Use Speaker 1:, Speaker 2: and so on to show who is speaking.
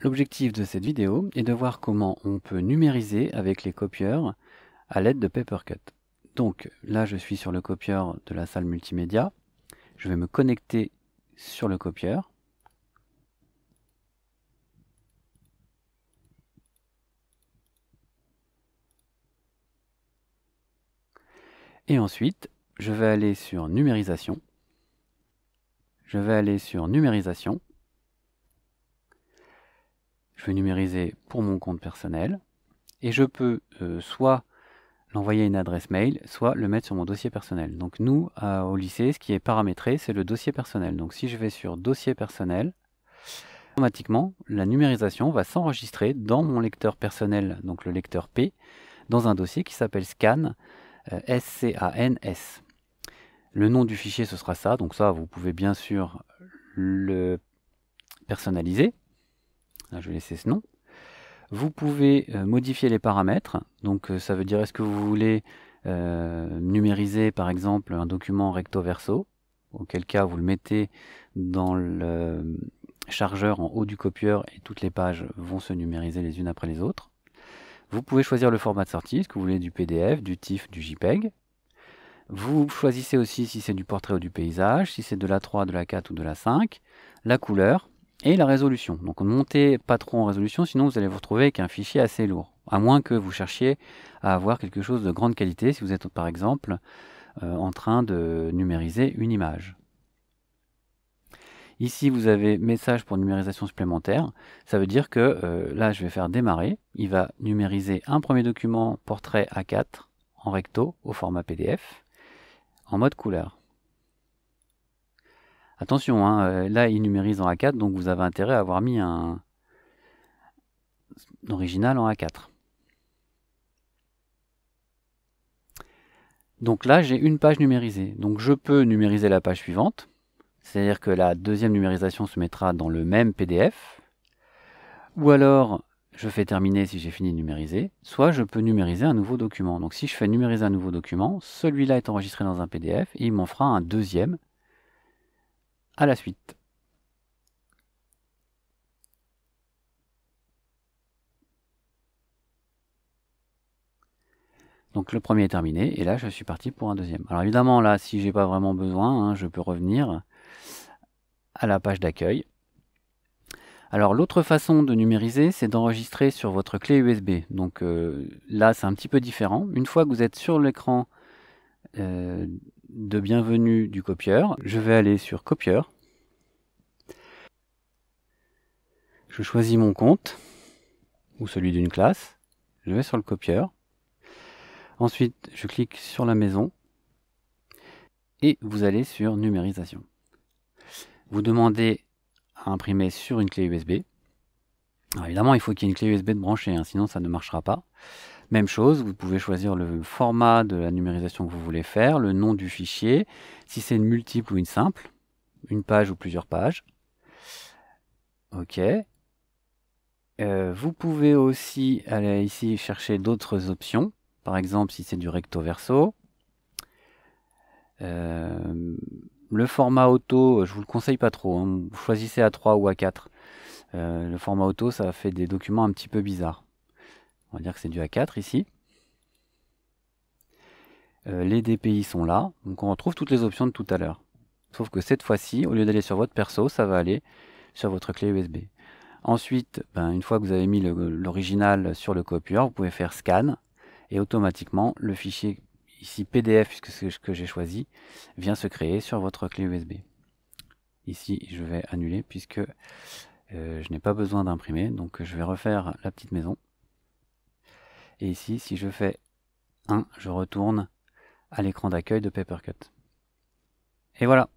Speaker 1: L'objectif de cette vidéo est de voir comment on peut numériser avec les copieurs à l'aide de Papercut. Donc là je suis sur le copieur de la salle multimédia, je vais me connecter sur le copieur. Et ensuite, je vais aller sur numérisation. Je vais aller sur numérisation numériser pour mon compte personnel et je peux euh, soit l'envoyer à une adresse mail, soit le mettre sur mon dossier personnel. Donc nous, au lycée, ce qui est paramétré, c'est le dossier personnel. Donc si je vais sur dossier personnel, automatiquement, la numérisation va s'enregistrer dans mon lecteur personnel, donc le lecteur P, dans un dossier qui s'appelle scan, S-C-A-N-S. Euh, le nom du fichier, ce sera ça. Donc ça, vous pouvez bien sûr le personnaliser ah, je vais laisser ce nom. Vous pouvez euh, modifier les paramètres, donc euh, ça veut dire est-ce que vous voulez euh, numériser par exemple un document recto verso, auquel cas vous le mettez dans le chargeur en haut du copieur et toutes les pages vont se numériser les unes après les autres. Vous pouvez choisir le format de sortie, ce que vous voulez du PDF, du TIFF, du JPEG. Vous choisissez aussi si c'est du portrait ou du paysage, si c'est de la 3, de la 4 ou de la 5, la couleur, et la résolution. Donc ne montez pas trop en résolution, sinon vous allez vous retrouver avec un fichier assez lourd. À moins que vous cherchiez à avoir quelque chose de grande qualité, si vous êtes par exemple euh, en train de numériser une image. Ici, vous avez message pour numérisation supplémentaire. Ça veut dire que euh, là, je vais faire démarrer. Il va numériser un premier document portrait A4 en recto au format PDF en mode couleur. Attention, hein, euh, là il numérise en A4, donc vous avez intérêt à avoir mis un original en A4. Donc là j'ai une page numérisée, donc je peux numériser la page suivante, c'est-à-dire que la deuxième numérisation se mettra dans le même PDF, ou alors je fais terminer si j'ai fini de numériser, soit je peux numériser un nouveau document. Donc si je fais numériser un nouveau document, celui-là est enregistré dans un PDF et il m'en fera un deuxième à la suite. Donc le premier est terminé et là je suis parti pour un deuxième. Alors évidemment là si j'ai pas vraiment besoin, hein, je peux revenir à la page d'accueil. Alors l'autre façon de numériser, c'est d'enregistrer sur votre clé USB. Donc euh, là c'est un petit peu différent. Une fois que vous êtes sur l'écran euh, de bienvenue du copieur, je vais aller sur copieur. Je choisis mon compte ou celui d'une classe. Je vais sur le copieur. Ensuite, je clique sur la maison et vous allez sur numérisation. Vous demandez à imprimer sur une clé USB. évidemment, il faut qu'il y ait une clé USB de brancher, hein, sinon ça ne marchera pas. Même chose, vous pouvez choisir le format de la numérisation que vous voulez faire, le nom du fichier, si c'est une multiple ou une simple, une page ou plusieurs pages. OK. Euh, vous pouvez aussi aller ici chercher d'autres options, par exemple si c'est du recto verso. Euh, le format auto, je vous le conseille pas trop, hein. vous choisissez à 3 ou à 4 euh, le format auto, ça fait des documents un petit peu bizarres. On va dire que c'est du A4 ici. Euh, les DPI sont là. Donc on retrouve toutes les options de tout à l'heure. Sauf que cette fois-ci, au lieu d'aller sur votre perso, ça va aller sur votre clé USB. Ensuite, ben, une fois que vous avez mis l'original sur le copieur, vous pouvez faire scan et automatiquement le fichier ici PDF, puisque c'est ce que j'ai choisi, vient se créer sur votre clé USB. Ici, je vais annuler puisque euh, je n'ai pas besoin d'imprimer, donc je vais refaire la petite maison. Et ici, si je fais 1, je retourne à l'écran d'accueil de Papercut. Et voilà